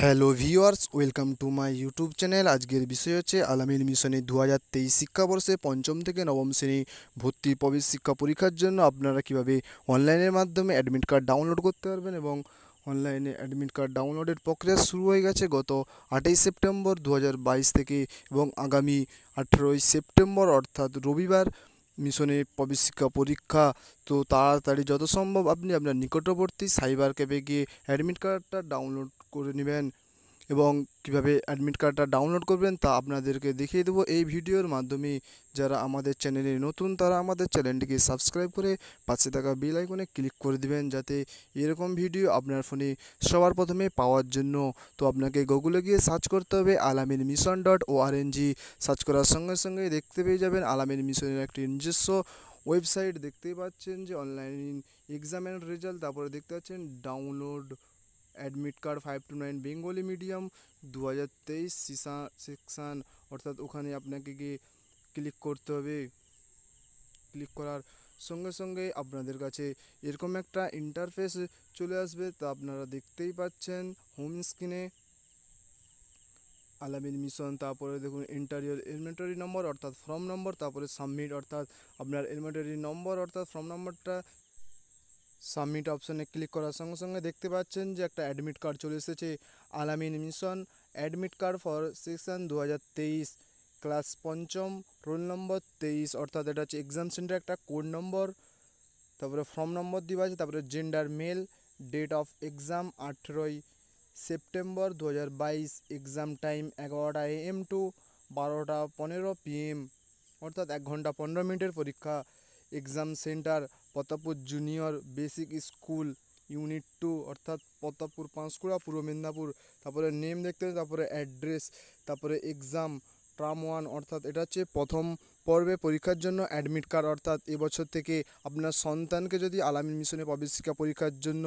hello viewers welcome to my YouTube channel আজকের বিষয় হচ্ছে আলামিন মিশনে দু হাজার তেইশ শিক্ষাবর্ষে পঞ্চম থেকে নবম শ্রেণী ভর্তি প্রবেশ শিক্ষা পরীক্ষার জন্য আপনারা কিভাবে অনলাইনের মাধ্যমে অ্যাডমিট কার্ড ডাউনলোড করতে পারবেন এবং অনলাইনে অ্যাডমিট কার্ড ডাউনলোডের প্রক্রিয়া শুরু হয়ে গেছে গত আঠাইশ সেপ্টেম্বর দু থেকে এবং আগামী আঠেরোই সেপ্টেম্বর অর্থাৎ রবিবার মিশনে প্রবেশিকা পরীক্ষা তো তাড়াতাড়ি যত সম্ভব আপনি আপনার নিকটবর্তী সাইবার ক্যাফে গিয়ে অ্যাডমিট কার্ডটা ডাউনলোড করে নেবেন এবং কিভাবে অ্যাডমিট কার্ডটা ডাউনলোড করবেন তা আপনাদেরকে দেখিয়ে দেবো এই ভিডিওর মাধ্যমে যারা আমাদের চ্যানেলে নতুন তারা আমাদের চ্যানেলটিকে সাবস্ক্রাইব করে পাশে থাকা বেল আইকনে ক্লিক করে দিবেন যাতে এরকম ভিডিও আপনার ফোনে সবার প্রথমে পাওয়ার জন্য তো আপনাকে গুগলে গিয়ে সার্চ করতে হবে আলামিন মিশন ডট ও সার্চ করার সঙ্গে সঙ্গে দেখতে পেয়ে যাবেন আলামিন মিশনের একটি নিজস্ব ওয়েবসাইট দেখতেই পাচ্ছেন যে অনলাইন এক্সামের রেজাল্ট তারপরে দেখতে পাচ্ছেন download admit card five two nine Bengali medium দু হাজার তেইশ সিসা সেকশান অর্থাৎ ওখানে আপনাকে গিয়ে ক্লিক করতে হবে ক্লিক করার সঙ্গে সঙ্গে আপনাদের কাছে এরকম একটা ইন্টারফেস চলে আসবে তা আপনারা দেখতেই পাচ্ছেন হোম স্ক্রিনে আলামিন মিশন তারপরে দেখুন ইন্টারিয়র এলিমেন্টারি নম্বর অর্থাৎ ফর্ম নম্বর তারপরে সাবমিট অর্থাৎ আপনার এলিমেন্টারি নম্বর অর্থাৎ ফর্ম নম্বরটা সাবমিট অপশানে ক্লিক করার সঙ্গে সঙ্গে দেখতে পাচ্ছেন যে একটা অ্যাডমিট কার্ড চলে এসেছে Al Ameen mission admit card for section দু ক্লাস পঞ্চম রোল নম্বর তেইশ অর্থাৎ এটা হচ্ছে এক্সাম সেন্টার একটা কোড নম্বর তারপরে ফর্ম নম্বর দেওয়া আছে তারপরে gender male date of exam আঠেরোই সেপ্টেম্বর দু এক্সাম টাইম এগারোটা এম টু বারোটা পনেরো পিএম অর্থাৎ এক ঘন্টা পনেরো মিনিটের পরীক্ষা exam centre Pratappur junior basic school unit two অর্থাৎ প্রতাপপুর পাঁশকুড়া পূর্ব মেদিনীপুর তারপরে নেম দেখতে তারপরে অ্যাড্রেস তারপরে এক্সাম ট্রাম ওয়ান অর্থাৎ এটা হচ্ছে প্রথম পর্বে পরীক্ষার জন্য অ্যাডমিট কার্ড অর্থাৎ এবছর থেকে আপনার সন্তানকে যদি আলামিন মিশনে প্রবেশিকা পরীক্ষার জন্য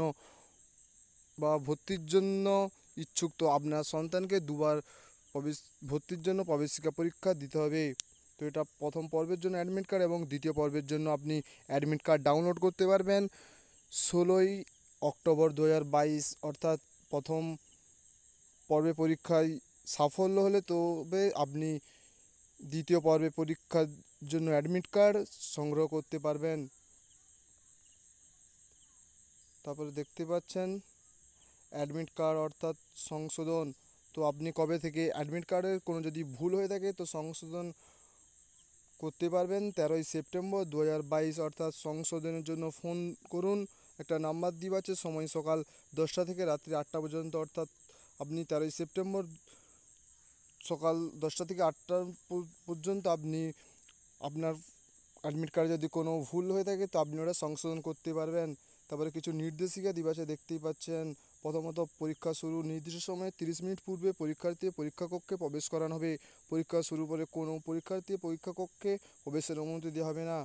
বা ভর্তির জন্য ইচ্ছুক তো আপনার সন্তানকে দুবার প্রবেশ ভর্তির জন্য প্রবেশিকা পরীক্ষা দিতে হবে তো এটা প্রথম পর্বের জন্য অ্যাডমিট কার্ড এবং দ্বিতীয় পর্বের জন্য আপনি অ্যাডমিট কার্ড ডাউনলোড করতে পারবেন ষোলোই অক্টোবর দু অর্থাৎ প্রথম পর্বে পরীক্ষায় সাফল্য হলে তবে আপনি দ্বিতীয় পর্বে পরীক্ষার জন্য অ্যাডমিট কার্ড সংগ্রহ করতে পারবেন তারপরে দেখতে পাচ্ছেন অ্যাডমিট কার্ড অর্থাৎ সংশোধন তো আপনি কবে থেকে অ্যাডমিট কার্ডের কোনো যদি ভুল হয়ে থাকে তো সংশোধন করতে পারবেন তেরোই সেপ্টেম্বর দু অর্থাৎ সংশোধনের জন্য ফোন করুন একটা নাম্বার দিব আছে সময় সকাল দশটা থেকে রাত্রি আটটা পর্যন্ত অর্থাৎ আপনি তেরোই সেপ্টেম্বর সকাল দশটা থেকে আটটা পর্যন্ত আপনি আপনার অ্যাডমিট কার্ডে যদি কোনো ভুল হয়ে থাকে তো আপনি ওটা সংশোধন করতে পারবেন তারপরে কিছু নির্দেশিকা দিবাসে দেখতেই পাচ্ছেন প্রথমত পরীক্ষা শুরু নির্দিষ্ট সময়ে তিরিশ মিনিট পূর্বে পরীক্ষার্থী পরীক্ষা কক্ষে প্রবেশ করানো হবে পরীক্ষা শুরু করে কোনো পরীক্ষার্থী পরীক্ষা কক্ষে প্রবেশের অনুমতি দেওয়া হবে না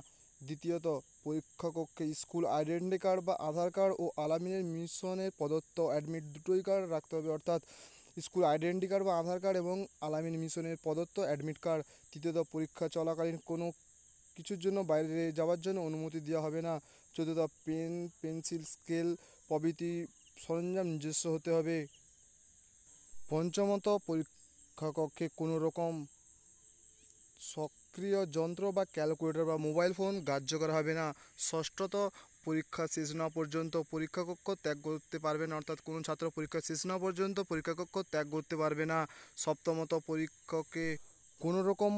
দ্বিতীয়ত পরীক্ষা কক্ষে স্কুল আইডেন্টি কার্ড বা আধার কার্ড ও আলামিনের মিশনের প্রদত্ত অ্যাডমিট দুটোই কার্ড রাখতে হবে অর্থাৎ স্কুল আইডেন্টি কার্ড বা আধার কার্ড এবং আলামিন মিশনের প্রদত্ত অ্যাডমিট কার্ড তৃতীয়ত পরীক্ষা চলাকালীন কোনো কিছুর জন্য বাইরে যাওয়ার জন্য অনুমতি দেওয়া হবে না চতুর্থ পেন পেন্সিল স্কেল প্রভৃতি সরঞ্জাম নিজস্ব হতে হবে পঞ্চমত পরীক্ষা কক্ষে কোনো রকম সক্রিয় যন্ত্র বা ক্যালকুলেটর বা মোবাইল ফোন গ্রাহ্য করা হবে না ষষ্ঠত পরীক্ষা শেষ না পর্যন্ত পরীক্ষা কক্ষ ত্যাগ করতে পারবে না অর্থাৎ কোনো ছাত্র পরীক্ষা শেষ না পর্যন্ত পরীক্ষা কক্ষ ত্যাগ করতে পারবে না সপ্তমত পরীক্ষকে কোনো রকম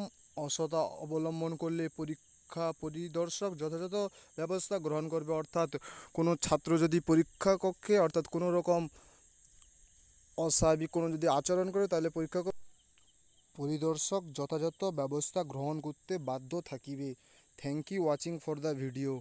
অসতা অবলম্বন করলে পরীক্ষা পরিদর্শক যথাযথ ব্যবস্থা গ্রহণ করবে অর্থাৎ কোনো ছাত্র যদি পরীক্ষা কক্ষে অর্থাৎ কোনো রকম অস্বাভাবিক কোনো যদি আচরণ করে তাহলে পরীক্ষা পরিদর্শক যথাযথ ব্যবস্থা গ্রহণ করতে বাধ্য থাকিবে thank you watching for the video